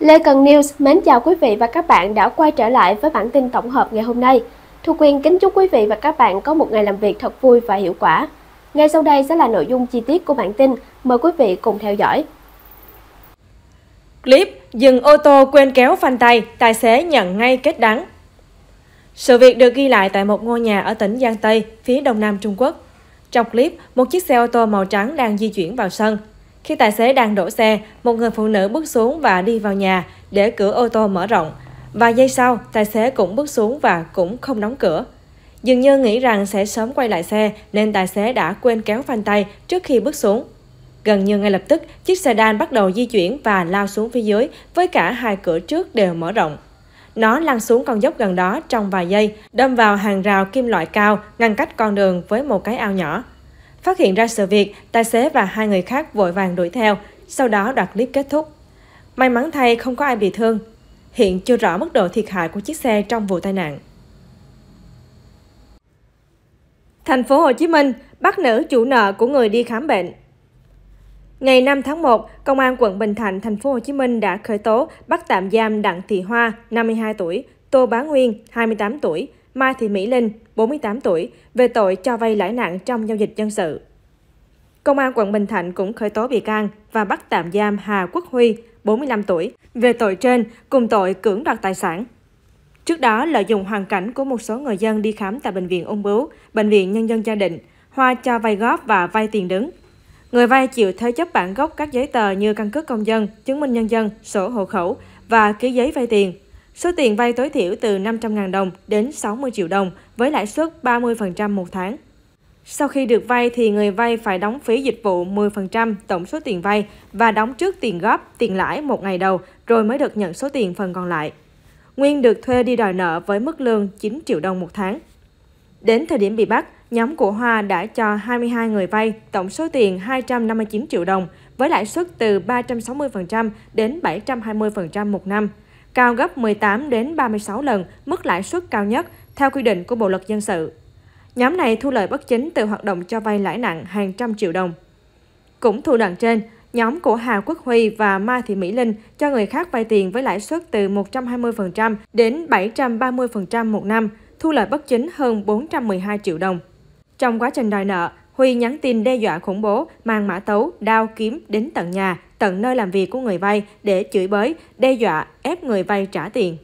Lê Cần News mến chào quý vị và các bạn đã quay trở lại với bản tin tổng hợp ngày hôm nay. Thu Quyên kính chúc quý vị và các bạn có một ngày làm việc thật vui và hiệu quả. Ngay sau đây sẽ là nội dung chi tiết của bản tin, mời quý vị cùng theo dõi. Clip dừng ô tô quên kéo phanh tay, tài xế nhận ngay kết đắng. Sự việc được ghi lại tại một ngôi nhà ở tỉnh Giang Tây, phía đông nam Trung Quốc. Trong clip, một chiếc xe ô tô màu trắng đang di chuyển vào sân, khi tài xế đang đổ xe, một người phụ nữ bước xuống và đi vào nhà để cửa ô tô mở rộng. Và giây sau, tài xế cũng bước xuống và cũng không đóng cửa. Dường như nghĩ rằng sẽ sớm quay lại xe nên tài xế đã quên kéo phanh tay trước khi bước xuống. Gần như ngay lập tức, chiếc sedan bắt đầu di chuyển và lao xuống phía dưới với cả hai cửa trước đều mở rộng. Nó lăn xuống con dốc gần đó trong vài giây, đâm vào hàng rào kim loại cao ngăn cách con đường với một cái ao nhỏ. Phát hiện ra sự việc, tài xế và hai người khác vội vàng đuổi theo, sau đó đoạn clip kết thúc. May mắn thay không có ai bị thương. Hiện chưa rõ mức độ thiệt hại của chiếc xe trong vụ tai nạn. Thành phố Hồ Chí Minh bắt nữ chủ nợ của người đi khám bệnh. Ngày 5 tháng 1, Công an quận Bình Thạnh, thành phố Hồ Chí Minh đã khởi tố bắt tạm giam Đặng Thị Hoa, 52 tuổi, Tô Bá Nguyên, 28 tuổi, Mai Thị Mỹ Linh, 48 tuổi, về tội cho vay lãi nặng trong giao dịch dân sự. Công an quận Bình Thạnh cũng khởi tố bị can và bắt tạm giam Hà Quốc Huy, 45 tuổi, về tội trên cùng tội cưỡng đoạt tài sản. Trước đó, lợi dụng hoàn cảnh của một số người dân đi khám tại Bệnh viện ung bướu, Bệnh viện Nhân dân Gia Định, Hoa cho vay góp và vay tiền đứng. Người vay chịu thế chấp bản gốc các giấy tờ như căn cước công dân, chứng minh nhân dân, sổ hộ khẩu và ký giấy vay tiền Số tiền vay tối thiểu từ 500.000 đồng đến 60 triệu đồng với lãi suất 30% một tháng. Sau khi được vay thì người vay phải đóng phí dịch vụ 10% tổng số tiền vay và đóng trước tiền góp, tiền lãi một ngày đầu rồi mới được nhận số tiền phần còn lại. Nguyên được thuê đi đòi nợ với mức lương 9 triệu đồng một tháng. Đến thời điểm bị bắt, nhóm của Hoa đã cho 22 người vay tổng số tiền 259 triệu đồng với lãi suất từ 360% đến 720% một năm cao gấp 18 đến 36 lần mức lãi suất cao nhất theo quy định của Bộ luật dân sự. Nhóm này thu lợi bất chính từ hoạt động cho vay lãi nặng hàng trăm triệu đồng. Cũng thủ đoạn trên, nhóm của Hà Quốc Huy và Mai Thị Mỹ Linh cho người khác vay tiền với lãi suất từ 120% đến 730% một năm, thu lợi bất chính hơn 412 triệu đồng. Trong quá trình đòi nợ, Huy nhắn tin đe dọa khủng bố, mang mã tấu, đao, kiếm đến tận nhà, tận nơi làm việc của người vay để chửi bới, đe dọa, ép người vay trả tiền.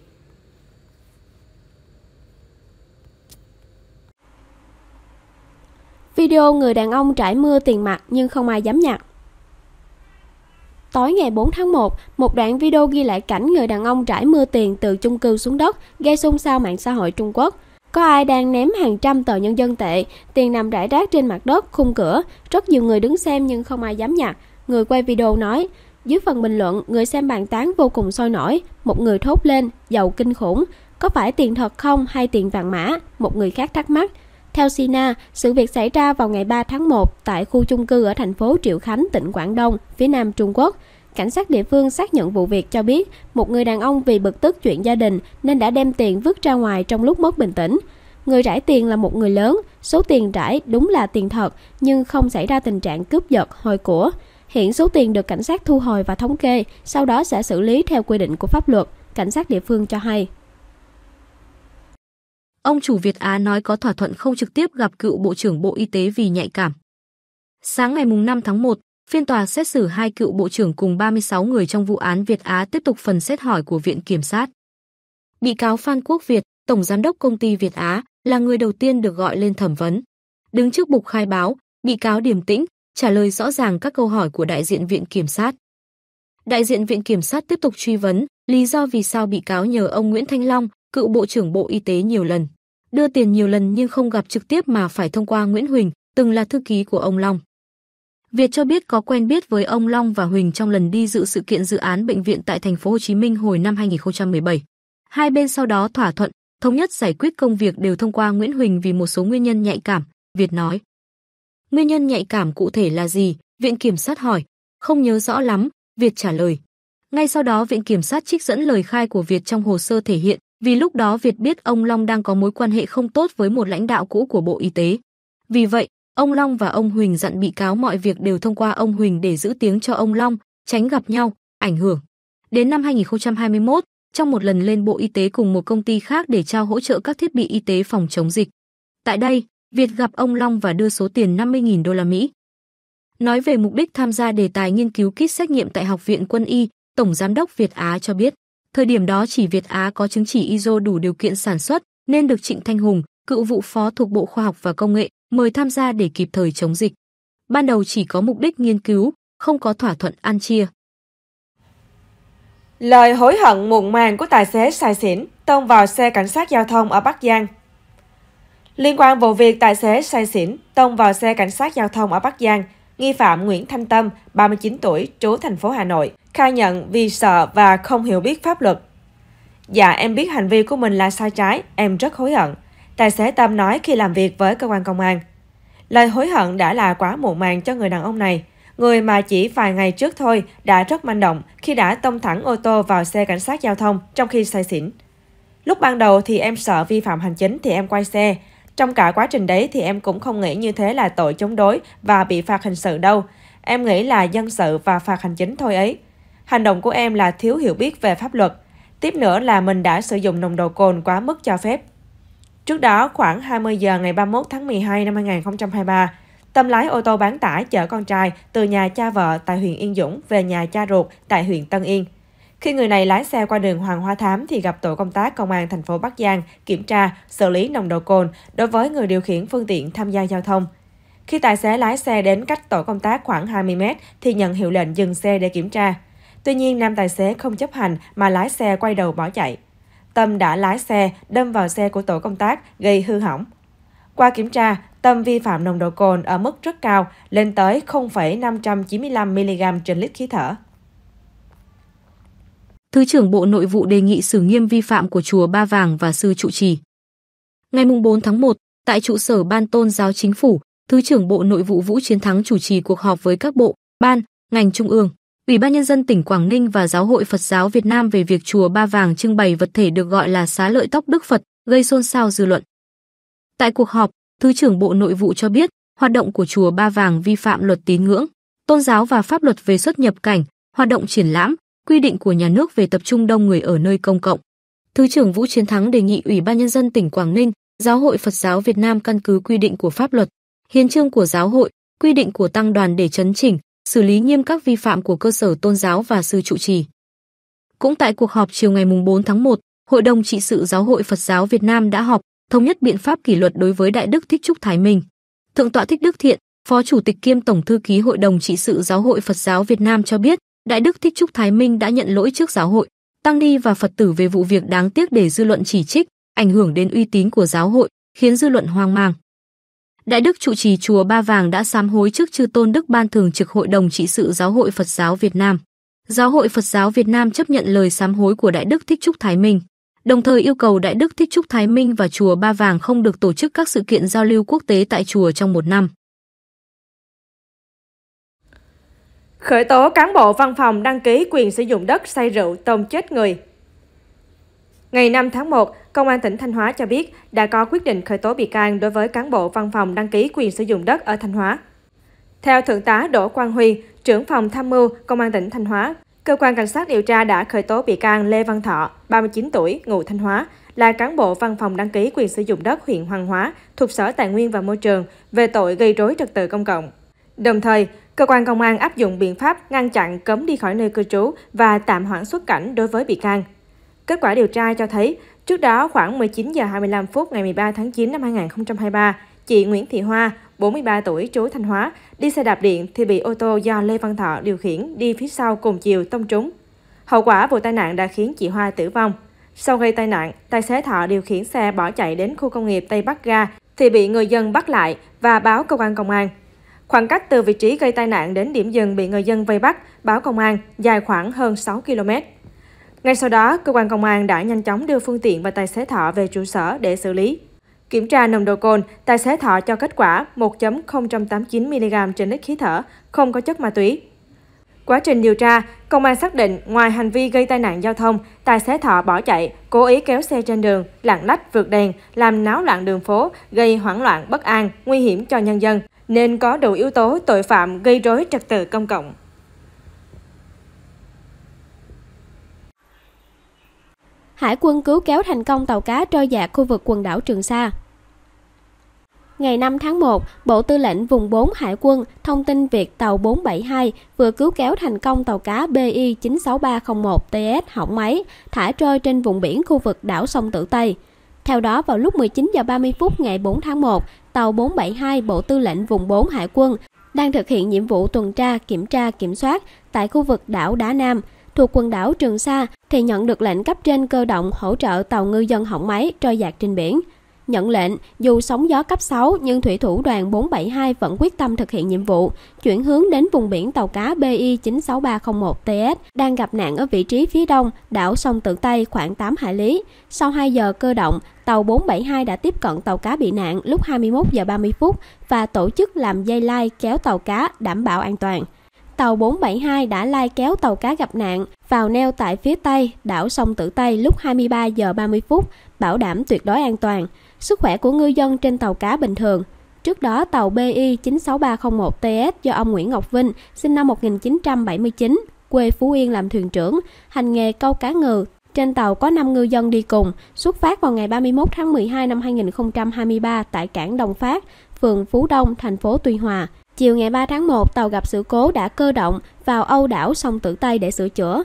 Video người đàn ông trải mưa tiền mặt nhưng không ai dám nhặt. Tối ngày 4 tháng 1, một đoạn video ghi lại cảnh người đàn ông trải mưa tiền từ chung cư xuống đất gây xôn xao mạng xã hội Trung Quốc. Có ai đang ném hàng trăm tờ nhân dân tệ, tiền nằm rải rác trên mặt đất, khung cửa. Rất nhiều người đứng xem nhưng không ai dám nhặt. Người quay video nói, dưới phần bình luận, người xem bàn tán vô cùng sôi nổi, một người thốt lên, giàu kinh khủng, có phải tiền thật không hay tiền vàng mã, một người khác thắc mắc. Theo Sina, sự việc xảy ra vào ngày 3 tháng 1 tại khu chung cư ở thành phố Triệu Khánh, tỉnh Quảng Đông, phía nam Trung Quốc. Cảnh sát địa phương xác nhận vụ việc cho biết một người đàn ông vì bực tức chuyện gia đình nên đã đem tiền vứt ra ngoài trong lúc mất bình tĩnh. Người rải tiền là một người lớn, số tiền rải đúng là tiền thật nhưng không xảy ra tình trạng cướp giật, hồi của. Hiện số tiền được cảnh sát thu hồi và thống kê, sau đó sẽ xử lý theo quy định của pháp luật, cảnh sát địa phương cho hay. Ông chủ Việt Á nói có thỏa thuận không trực tiếp gặp cựu Bộ trưởng Bộ Y tế vì nhạy cảm. Sáng ngày 5 tháng 1, phiên tòa xét xử hai cựu Bộ trưởng cùng 36 người trong vụ án Việt Á tiếp tục phần xét hỏi của Viện Kiểm sát. Bị cáo Phan Quốc Việt, Tổng Giám đốc Công ty Việt Á, là người đầu tiên được gọi lên thẩm vấn. Đứng trước bục khai báo, bị cáo điềm tĩnh, trả lời rõ ràng các câu hỏi của đại diện viện kiểm sát. Đại diện viện kiểm sát tiếp tục truy vấn lý do vì sao bị cáo nhờ ông Nguyễn Thanh Long, cựu bộ trưởng Bộ Y tế nhiều lần, đưa tiền nhiều lần nhưng không gặp trực tiếp mà phải thông qua Nguyễn Huỳnh, từng là thư ký của ông Long. Việt cho biết có quen biết với ông Long và Huỳnh trong lần đi dự sự kiện dự án bệnh viện tại thành phố Hồ Chí Minh hồi năm 2017. Hai bên sau đó thỏa thuận, thống nhất giải quyết công việc đều thông qua Nguyễn Huỳnh vì một số nguyên nhân nhạy cảm, Việt nói. Nguyên nhân nhạy cảm cụ thể là gì? Viện kiểm sát hỏi. Không nhớ rõ lắm, Việt trả lời. Ngay sau đó viện kiểm sát trích dẫn lời khai của Việt trong hồ sơ thể hiện, vì lúc đó Việt biết ông Long đang có mối quan hệ không tốt với một lãnh đạo cũ của Bộ Y tế. Vì vậy, ông Long và ông Huỳnh dặn bị cáo mọi việc đều thông qua ông Huỳnh để giữ tiếng cho ông Long, tránh gặp nhau, ảnh hưởng. Đến năm 2021, trong một lần lên Bộ Y tế cùng một công ty khác để trao hỗ trợ các thiết bị y tế phòng chống dịch. Tại đây, Việt gặp ông Long và đưa số tiền 50.000 đô la Mỹ. Nói về mục đích tham gia đề tài nghiên cứu kit xét nghiệm tại Học viện Quân y, Tổng Giám đốc Việt Á cho biết, thời điểm đó chỉ Việt Á có chứng chỉ ISO đủ điều kiện sản xuất, nên được Trịnh Thanh Hùng, cựu vụ phó thuộc Bộ Khoa học và Công nghệ, mời tham gia để kịp thời chống dịch. Ban đầu chỉ có mục đích nghiên cứu, không có thỏa thuận ăn chia. Lời hối hận muộn màng của tài xế sai xỉn tông vào xe cảnh sát giao thông ở Bắc Giang Liên quan vụ việc tài xế say xỉn tông vào xe cảnh sát giao thông ở Bắc Giang, nghi phạm Nguyễn Thanh Tâm, 39 tuổi, trú thành phố Hà Nội, khai nhận vì sợ và không hiểu biết pháp luật. Dạ, em biết hành vi của mình là sai trái, em rất hối hận. Tài xế Tâm nói khi làm việc với cơ quan công an. Lời hối hận đã là quá muộn màng cho người đàn ông này. Người mà chỉ vài ngày trước thôi đã rất manh động khi đã tông thẳng ô tô vào xe cảnh sát giao thông trong khi say xỉn. Lúc ban đầu thì em sợ vi phạm hành chính thì em quay xe, trong cả quá trình đấy thì em cũng không nghĩ như thế là tội chống đối và bị phạt hình sự đâu. Em nghĩ là dân sự và phạt hành chính thôi ấy. Hành động của em là thiếu hiểu biết về pháp luật. Tiếp nữa là mình đã sử dụng nồng độ cồn quá mức cho phép. Trước đó, khoảng 20 giờ ngày 31 tháng 12 năm 2023, Tâm lái ô tô bán tải chở con trai từ nhà cha vợ tại huyện Yên Dũng về nhà cha ruột tại huyện Tân Yên. Khi người này lái xe qua đường Hoàng Hoa Thám thì gặp tổ công tác công an thành phố Bắc Giang kiểm tra, xử lý nồng độ cồn đối với người điều khiển phương tiện tham gia giao thông. Khi tài xế lái xe đến cách tổ công tác khoảng 20 mét thì nhận hiệu lệnh dừng xe để kiểm tra. Tuy nhiên, nam tài xế không chấp hành mà lái xe quay đầu bỏ chạy. Tâm đã lái xe đâm vào xe của tổ công tác gây hư hỏng. Qua kiểm tra, Tâm vi phạm nồng độ cồn ở mức rất cao, lên tới 0,595 mg trên lít khí thở. Thứ trưởng Bộ Nội vụ đề nghị xử nghiêm vi phạm của chùa Ba Vàng và sư trụ trì. Ngày 4 tháng 1, tại trụ sở Ban Tôn giáo Chính phủ, Thứ trưởng Bộ Nội vụ Vũ Chiến Thắng chủ trì cuộc họp với các bộ, ban, ngành trung ương, Ủy ban nhân dân tỉnh Quảng Ninh và Giáo hội Phật giáo Việt Nam về việc chùa Ba Vàng trưng bày vật thể được gọi là xá lợi tóc Đức Phật, gây xôn xao dư luận. Tại cuộc họp, Thứ trưởng Bộ Nội vụ cho biết, hoạt động của chùa Ba Vàng vi phạm luật tín ngưỡng, tôn giáo và pháp luật về xuất nhập cảnh, hoạt động triển lãm, quy định của nhà nước về tập trung đông người ở nơi công cộng. Thứ trưởng Vũ Chiến Thắng đề nghị Ủy ban nhân dân tỉnh Quảng Ninh, Giáo hội Phật giáo Việt Nam căn cứ quy định của pháp luật, hiến trương của giáo hội, quy định của tăng đoàn để chấn chỉnh, xử lý nghiêm các vi phạm của cơ sở tôn giáo và sư trụ trì. Cũng tại cuộc họp chiều ngày 4 tháng 1, Hội đồng trị sự Giáo hội Phật giáo Việt Nam đã họp, thống nhất biện pháp kỷ luật đối với Đại đức Thích Trúc Thái Minh. Thượng tọa Thích Đức Thiện, Phó Chủ tịch kiêm Tổng thư ký Hội đồng trị sự Giáo hội Phật giáo Việt Nam cho biết, Đại đức Thích Trúc Thái Minh đã nhận lỗi trước giáo hội, tăng ni và Phật tử về vụ việc đáng tiếc để dư luận chỉ trích, ảnh hưởng đến uy tín của giáo hội, khiến dư luận hoang mang. Đại đức trụ trì chùa Ba Vàng đã sám hối trước chư tôn đức ban thường trực Hội đồng trị sự Giáo hội Phật giáo Việt Nam. Giáo hội Phật giáo Việt Nam chấp nhận lời sám hối của Đại đức Thích Trúc Thái Minh, đồng thời yêu cầu Đại đức Thích Trúc Thái Minh và chùa Ba Vàng không được tổ chức các sự kiện giao lưu quốc tế tại chùa trong một năm. Khởi tố cán bộ văn phòng đăng ký quyền sử dụng đất say rượu tôm chết người. Ngày 5 tháng 1, Công an tỉnh Thanh Hóa cho biết đã có quyết định khởi tố bị can đối với cán bộ văn phòng đăng ký quyền sử dụng đất ở Thanh Hóa. Theo Thượng tá Đỗ Quang Huy, trưởng phòng tham mưu Công an tỉnh Thanh Hóa, cơ quan cảnh sát điều tra đã khởi tố bị can Lê Văn Thọ, 39 tuổi, ngụ Thanh Hóa, là cán bộ văn phòng đăng ký quyền sử dụng đất huyện Hoàng Hóa thuộc Sở Tài nguyên và Môi trường về tội gây rối trật tự công cộng. Đồng thời, Cơ quan công an áp dụng biện pháp ngăn chặn cấm đi khỏi nơi cư trú và tạm hoãn xuất cảnh đối với bị can. Kết quả điều tra cho thấy, trước đó khoảng 19 giờ 25 phút ngày 13 tháng 9 năm 2023, chị Nguyễn Thị Hoa, 43 tuổi, trú Thanh Hóa, đi xe đạp điện thì bị ô tô do Lê Văn Thọ điều khiển đi phía sau cùng chiều tông trúng. Hậu quả vụ tai nạn đã khiến chị Hoa tử vong. Sau gây tai nạn, tài xế Thọ điều khiển xe bỏ chạy đến khu công nghiệp Tây Bắc Ga thì bị người dân bắt lại và báo cơ quan công an. Khoảng cách từ vị trí gây tai nạn đến điểm dừng bị người dân vây bắt, báo công an, dài khoảng hơn 6 km. Ngay sau đó, cơ quan công an đã nhanh chóng đưa phương tiện và tài xế Thọ về trụ sở để xử lý. Kiểm tra nồng độ cồn, tài xế Thọ cho kết quả 1.089 mg trên lít khí thở, không có chất ma túy. Quá trình điều tra, công an xác định ngoài hành vi gây tai nạn giao thông, tài xế Thọ bỏ chạy, cố ý kéo xe trên đường, lạng lách vượt đèn, làm náo loạn đường phố, gây hoảng loạn bất an, nguy hiểm cho nhân dân nên có đủ yếu tố tội phạm gây rối trật tự công cộng. Hải quân cứu kéo thành công tàu cá trôi dạt khu vực quần đảo Trường Sa. Ngày 5 tháng 1, Bộ Tư lệnh Vùng 4 Hải quân thông tin việc tàu 472 vừa cứu kéo thành công tàu cá BI 96301 TS hỏng máy, thả trôi trên vùng biển khu vực đảo sông Tử Tây. Theo đó, vào lúc 19 giờ 30 phút ngày 4 tháng 1, tàu 472 Bộ Tư lệnh Vùng 4 Hải quân đang thực hiện nhiệm vụ tuần tra, kiểm tra, kiểm soát tại khu vực đảo Đá Nam thuộc quần đảo Trường Sa thì nhận được lệnh cấp trên cơ động hỗ trợ tàu ngư dân hỏng máy trôi dạt trên biển – Nhận lệnh, dù sóng gió cấp 6 nhưng thủy thủ đoàn 472 vẫn quyết tâm thực hiện nhiệm vụ, chuyển hướng đến vùng biển tàu cá BI 96301TS đang gặp nạn ở vị trí phía đông đảo sông Tự Tây khoảng 8 hải lý. Sau 2 giờ cơ động, tàu 472 đã tiếp cận tàu cá bị nạn lúc 21 giờ 30 phút và tổ chức làm dây lai kéo tàu cá đảm bảo an toàn. Tàu 472 đã lai kéo tàu cá gặp nạn vào neo tại phía tây đảo sông Tử Tây lúc 23 giờ 30 phút, bảo đảm tuyệt đối an toàn sức khỏe của ngư dân trên tàu cá bình thường. Trước đó, tàu BI 96301TS do ông Nguyễn Ngọc Vinh, sinh năm 1979, quê Phú Yên làm thuyền trưởng, hành nghề câu cá ngừ. Trên tàu có 5 ngư dân đi cùng, xuất phát vào ngày 31 tháng 12 năm 2023 tại cảng Đồng Phát, phường Phú Đông, thành phố Tuy Hòa. Chiều ngày 3 tháng 1, tàu gặp sự cố đã cơ động vào Âu đảo sông Tử Tây để sửa chữa.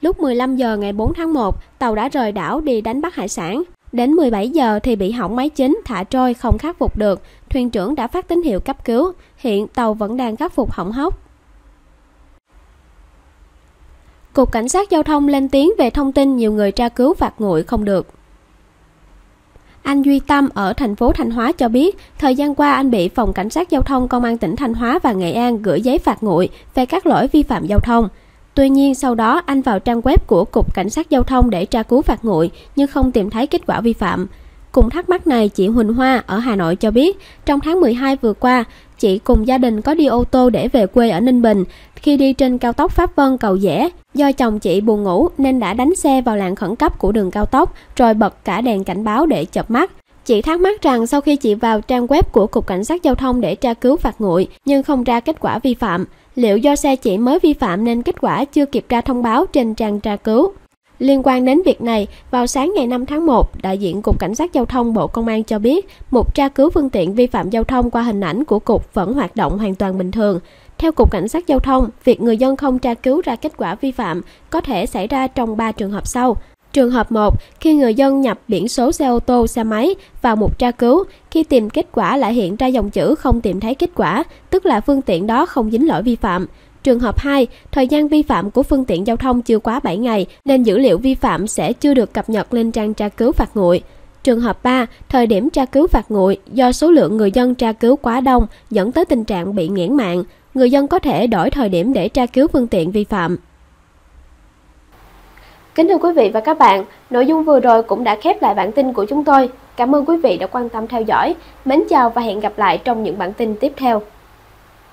Lúc 15 giờ ngày 4 tháng 1, tàu đã rời đảo đi đánh bắt hải sản. Đến 17 giờ thì bị hỏng máy chính thả trôi không khắc phục được, thuyền trưởng đã phát tín hiệu cấp cứu, hiện tàu vẫn đang khắc phục hỏng hóc. Cục Cảnh sát Giao thông lên tiếng về thông tin nhiều người tra cứu phạt nguội không được. Anh Duy Tâm ở thành phố Thanh Hóa cho biết, thời gian qua anh bị Phòng Cảnh sát Giao thông Công an tỉnh Thanh Hóa và Nghệ An gửi giấy phạt nguội về các lỗi vi phạm giao thông. Tuy nhiên, sau đó anh vào trang web của Cục Cảnh sát Giao thông để tra cứu phạt nguội nhưng không tìm thấy kết quả vi phạm. Cùng thắc mắc này, chị Huỳnh Hoa ở Hà Nội cho biết, trong tháng 12 vừa qua, chị cùng gia đình có đi ô tô để về quê ở Ninh Bình. Khi đi trên cao tốc Pháp Vân Cầu Dẻ, do chồng chị buồn ngủ nên đã đánh xe vào làn khẩn cấp của đường cao tốc rồi bật cả đèn cảnh báo để chập mắt. Chị thắc mắc rằng sau khi chị vào trang web của Cục Cảnh sát Giao thông để tra cứu phạt nguội nhưng không ra kết quả vi phạm, liệu do xe chị mới vi phạm nên kết quả chưa kịp ra thông báo trên trang tra cứu? Liên quan đến việc này, vào sáng ngày 5 tháng 1, đại diện Cục Cảnh sát Giao thông Bộ Công an cho biết, một tra cứu phương tiện vi phạm giao thông qua hình ảnh của Cục vẫn hoạt động hoàn toàn bình thường. Theo Cục Cảnh sát Giao thông, việc người dân không tra cứu ra kết quả vi phạm có thể xảy ra trong 3 trường hợp sau. Trường hợp 1, khi người dân nhập biển số xe ô tô, xe máy vào mục tra cứu, khi tìm kết quả lại hiện ra dòng chữ không tìm thấy kết quả, tức là phương tiện đó không dính lỗi vi phạm. Trường hợp 2, thời gian vi phạm của phương tiện giao thông chưa quá 7 ngày nên dữ liệu vi phạm sẽ chưa được cập nhật lên trang tra cứu phạt nguội. Trường hợp 3, thời điểm tra cứu phạt nguội do số lượng người dân tra cứu quá đông dẫn tới tình trạng bị nghẽn mạng. Người dân có thể đổi thời điểm để tra cứu phương tiện vi phạm. Kính thưa quý vị và các bạn, nội dung vừa rồi cũng đã khép lại bản tin của chúng tôi. Cảm ơn quý vị đã quan tâm theo dõi. Mến chào và hẹn gặp lại trong những bản tin tiếp theo.